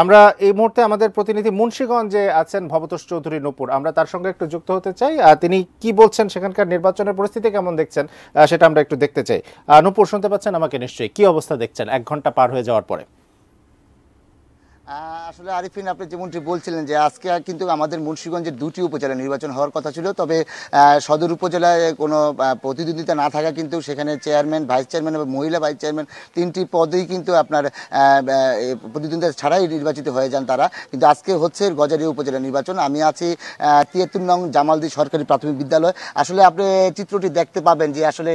আমরা এই মুহূর্তে আমাদের প্রতিনিধি মুন্সীগঞ্জে আছেন ভবতোষ চৌধুরী নূপুর আমরা তার সঙ্গে একটু যুক্ত হতে চাই তিনি কি বলছেন সেখানকার নির্বাচনের পরিস্থিতি কেমন দেখছেন সেটা আমরা একটু দেখতে চাই নূপুর শুনতে পাচ্ছেন আমাকে নিশ্চয়ই কি অবস্থা দেখছেন এক ঘন্টা পার হয়ে যাওয়ার পরে আসলে আরিফিন আপনি যেমনটি বলছিলেন যে আজকে কিন্তু আমাদের মুন্সীগঞ্জের দুটি উপজেলা নির্বাচন হওয়ার কথা ছিল তবে সদর উপজেলায় কোনো প্রতিদ্বন্দ্বিতা না থাকা কিন্তু সেখানে চেয়ারম্যান ভাইস চেয়ারম্যান এবং মহিলা ভাইস চেয়ারম্যান তিনটি পদেই কিন্তু আপনার প্রতিদ্বন্দ্বিতা ছাড়াই নির্বাচিত হয়ে যান তারা কিন্তু আজকে হচ্ছে গজারি উপজেলা নির্বাচন আমি আছি তিয়াত্তর নং জামালদি সরকারি প্রাথমিক বিদ্যালয় আসলে আপনি চিত্রটি দেখতে পাবেন যে আসলে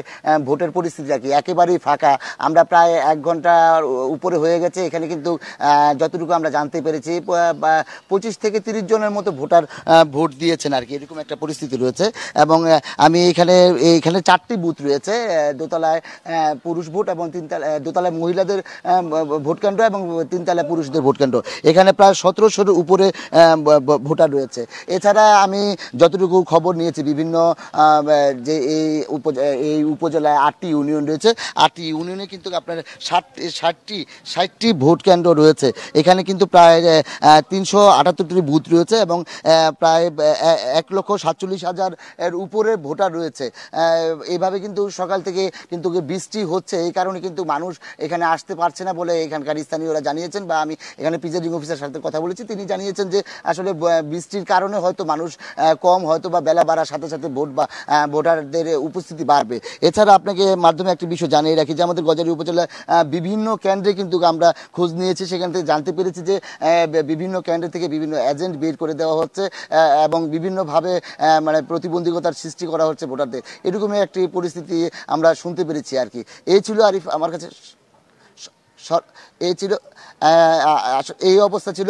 ভোটের পরিস্থিতি আর কি একেবারেই ফাঁকা আমরা প্রায় এক ঘন্টার উপরে হয়ে গেছে এখানে কিন্তু যতটুকু আমরা আমরা জানতে পেরেছি পঁচিশ থেকে তিরিশ জনের মতো ভোটার ভোট দিয়েছেন আর কি এরকম একটা পরিস্থিতি রয়েছে এবং আমি এখানে এখানে চারটি বুথ রয়েছে দোতলায় পুরুষ ভোট এবং তিনতলা দোতলায় মহিলাদের ভোটকেন্দ্র এবং তিনতলায় পুরুষদের ভোটকেন্দ্র এখানে প্রায় সতেরোশোর উপরে ভোটার রয়েছে এছাড়া আমি যতটুকু খবর নিয়েছি বিভিন্ন যে এই এই উপজেলায় আটটি ইউনিয়ন রয়েছে আটটি ইউনিয়নে কিন্তু আপনার ষাট ষাটটি ষাটটি ভোট কেন্দ্র রয়েছে এখানে কিন্তু কিন্তু প্রায় তিনশো আটাত্তরটি বুথ রয়েছে এবং প্রায় এক লক্ষ সাতচল্লিশ হাজার এর উপরে ভোটার রয়েছে এইভাবে কিন্তু সকাল থেকে কিন্তু বৃষ্টি হচ্ছে এই কারণে কিন্তু মানুষ এখানে আসতে পারছে না বলে এখানকার স্থানীয়রা জানিয়েছেন বা আমি এখানে প্রিজাইডিং অফিসার সাথে কথা বলেছি তিনি জানিয়েছেন যে আসলে বৃষ্টির কারণে হয়তো মানুষ কম হয়তো বা বেলা বাড়ার সাথে সাথে ভোট বা ভোটারদের উপস্থিতি বাড়বে এছাড়া আপনাকে মাধ্যমে একটি বিষয় জানিয়ে রাখি যে আমাদের গজারি উপজেলার বিভিন্ন কেন্দ্রে কিন্তু আমরা খোঁজ নিয়েছি সেখান থেকে জানতে পেরেছি যে বিভিন্ন ক্যান্ডে থেকে বিভিন্ন এজেন্ট বের করে দেওয়া হচ্ছে এবং বিভিন্নভাবে মানে প্রতিবন্ধকতার সৃষ্টি করা হচ্ছে ভোটারদের এরকমই একটি পরিস্থিতি আমরা শুনতে পেরেছি আর কি এই ছিল আরিফ আমার কাছে এই ছিল এই অবস্থা ছিল